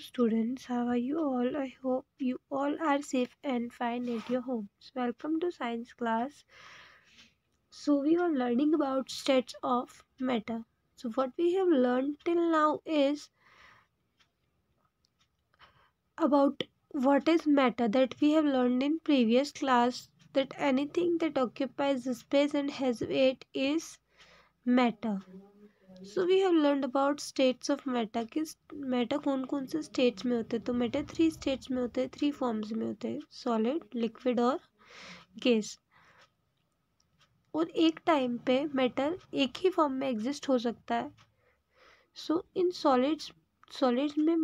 students how are you all i hope you all are safe and fine at your homes welcome to science class so we are learning about states of matter so what we have learned till now is about what is matter that we have learned in previous class that anything that occupies space and has weight is matter so we have learn about states of matter किस matter कौन कौन से states में होते हैं तो Meta three states में होते हैं थ्री फॉर्म्स में होते हैं सॉलिड लिक्विड और गैस और एक टाइम पे मेटल एक ही फॉर्म में एग्जिस्ट हो सकता है सो इन सॉलिड्स सॉलिड्स में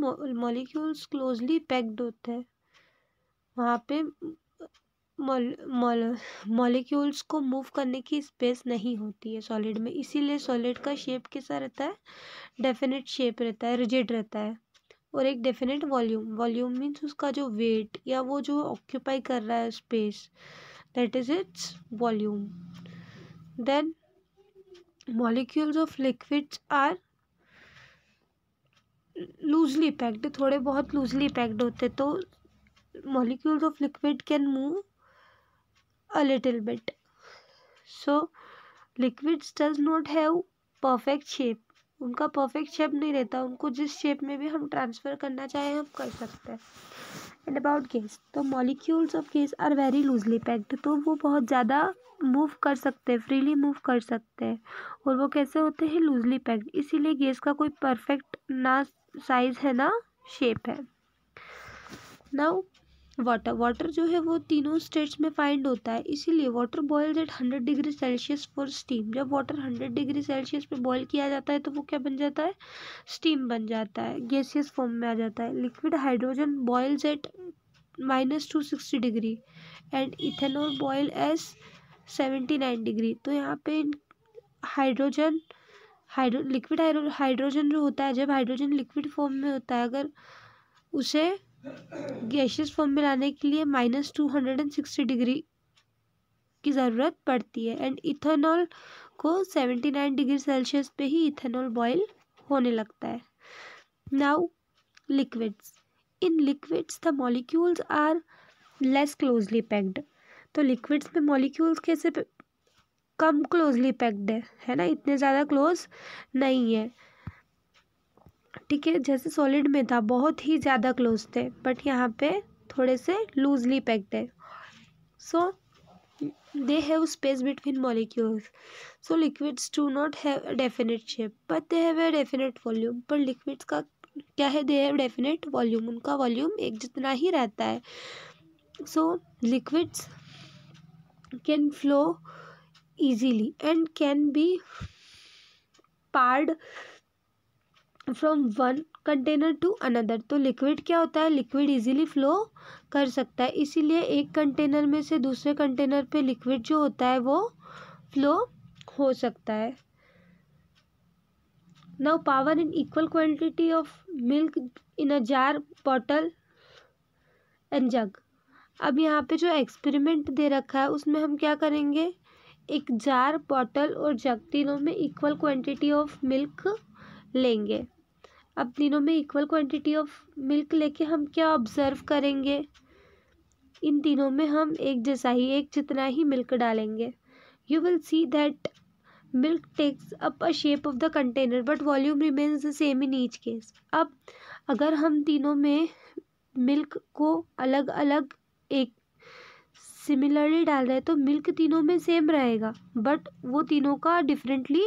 मॉलिक्यूल्स क्लोजली पैक्ड होते हैं वहाँ पे मॉलिक्यूल्स को मूव करने की स्पेस नहीं होती है सॉलिड में इसीलिए सॉलिड का शेप कैसा रहता है डेफिनेट शेप रहता है रिजिड रहता है और एक डेफिनेट वॉल्यूम वॉल्यूम मीन्स उसका जो वेट या वो जो ऑक्यूपाई कर रहा है space that is its volume then molecules of liquids are loosely packed थोड़े बहुत लूजली पैक्ड होते तो molecules of liquid can move a little bit so liquids does not have perfect shape उनका परफेक्ट शेप नहीं रहता उनको जिस shape में भी हम ट्रांसफ़र करना चाहें हम कर सकते हैं एंड अबाउट गैस तो molecules of gas are very loosely packed तो वो बहुत ज़्यादा मूव कर सकते हैं फ्रीली मूव कर सकते हैं और वो कैसे होते हैं लूजली पैक्ड इसीलिए गैस का कोई परफेक्ट ना साइज़ है ना शेप है नाउ वाटर वाटर जो है वो तीनों स्टेट्स में फाइंड होता है इसीलिए water boil at hundred degree Celsius for steam जब वाटर हंड्रेड डिग्री सेल्सियस पे बॉयल किया जाता है तो वो क्या बन जाता है स्टीम बन जाता है गैसियस फॉर्म में आ जाता है liquid hydrogen boils at minus two sixty degree and ethanol boils seventy nine degree तो यहाँ पे हाइड्रोजन हाइड्रो लिक्विड हाइड्रोजन जो होता है जब हाइड्रोजन लिक्विड फॉर्म में होता है अगर उसे गैशियस फॉर्म में लाने के लिए minus two hundred and sixty degree की ज़रूरत पड़ती है एंड इथेनॉल को सेवेंटी नाइन डिग्री सेल्सियस पे ही इथेनॉल बॉयल होने लगता है now liquids in liquids the molecules are less closely packed तो लिक्विड्स में मॉलिक्यूल्स कैसे कम क्लोजली पैक्ड है है ना इतने ज़्यादा क्लोज नहीं है ठीक है जैसे सॉलिड में था बहुत ही ज़्यादा क्लोज थे बट यहाँ पे थोड़े से लूजली पैक्ड है so they have space between molecules so liquids do not have definite shape but they have a definite volume पर लिक्विड्स का क्या है दे हैव डेफिनेट वॉल्यूम उनका वॉल्यूम एक जितना ही रहता है so liquids can flow easily and can be poured from one container to another तो लिक्विड क्या होता है लिक्विड इजीली फ्लो कर सकता है इसीलिए एक कंटेनर में से दूसरे कंटेनर पे लिक्विड जो होता है वो फ्लो हो सकता है now pour in equal quantity of milk in a jar bottle and jug अब यहाँ पे जो एक्सपेरिमेंट दे रखा है उसमें हम क्या करेंगे एक जार बॉटल और जग तीनों में इक्वल क्वान्टिटी ऑफ मिल्क लेंगे अब तीनों में इक्वल क्वांटिटी ऑफ मिल्क लेके हम क्या ऑब्ज़र्व करेंगे इन तीनों में हम एक जैसा ही एक जितना ही मिल्क डालेंगे you will see that milk takes up a shape of the container but volume remains the same in each case अब अगर हम तीनों में मिल्क को अलग अलग एक सिमिलरली डाल रहे हैं तो मिल्क तीनों में सेम रहेगा बट वो तीनों का डिफरेंटली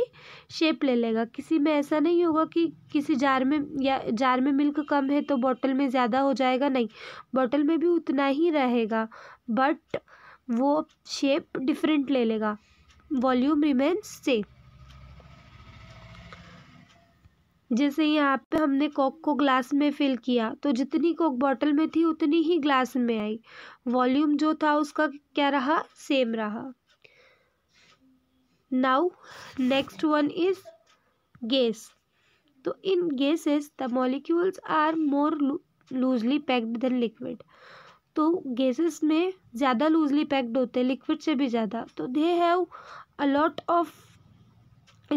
शेप ले लेगा किसी में ऐसा नहीं होगा कि किसी जार में या जार में मिल्क कम है तो बॉटल में ज़्यादा हो जाएगा नहीं बॉटल में भी उतना ही रहेगा बट वो शेप डिफरेंट ले लेगा वॉल्यूम रिमेन्स सेम जैसे यहाँ पे हमने कोक को ग्लास में फिल किया तो जितनी कोक बॉटल में थी उतनी ही ग्लास में आई वॉल्यूम जो था उसका क्या रहा सेम रहा now next one is gas तो in gases the molecules are more loosely packed than liquid तो गैसेस में ज़्यादा लूजली पैक्ड होते हैं लिक्विड से भी ज़्यादा तो they have a lot of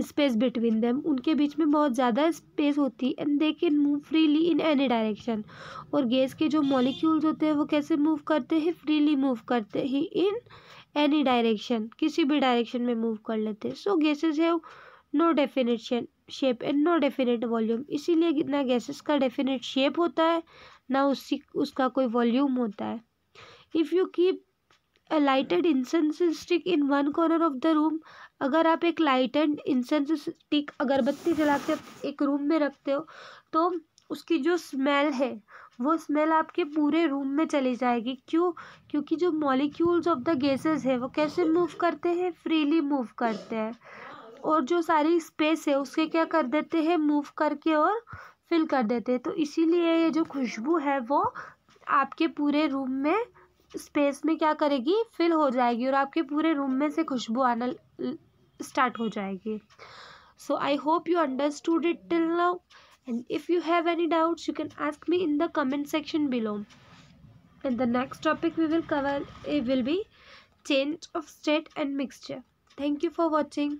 space between them उनके बीच में बहुत ज़्यादा स्पेस होती है and they can move freely in any direction और गैस के जो मॉलिक्यूल्स होते हैं वो कैसे मूव करते हैं फ्रीली मूव करते ही इन एनी डायरेक्शन किसी भी डायरेक्शन में मूव कर लेते हैं so gases have no definition shape and no definite volume इसीलिए ना गैसेस का डेफिनेट शेप होता है ना उसी उसका कोई वॉल्यूम होता है if you keep a lighted incense stick in one corner of the room अगर आप एक लाइट एंड इंसेंस स्टिक अगरबत्ती जला के एक रूम में रखते हो तो उसकी जो स्मेल है वो स्मेल आपके पूरे रूम में चली जाएगी क्यों क्योंकि जो मॉलिक्यूल्स ऑफ द गैसेस है वो कैसे मूव करते हैं फ्रीली मूव करते हैं और जो सारी स्पेस है उसके क्या कर देते हैं मूव करके और फिल कर देते हैं तो इसीलिए ये जो खुशबू है वो आपके पूरे रूम में स्पेस में क्या करेगी फिल हो जाएगी और आपके पूरे रूम में से खुशबू आना स्टार्ट हो जाएगी so I hope you understood it till now and if you have any doubts you can ask me in the comment section below and the next topic we will cover it will be change of state and mixture thank you for watching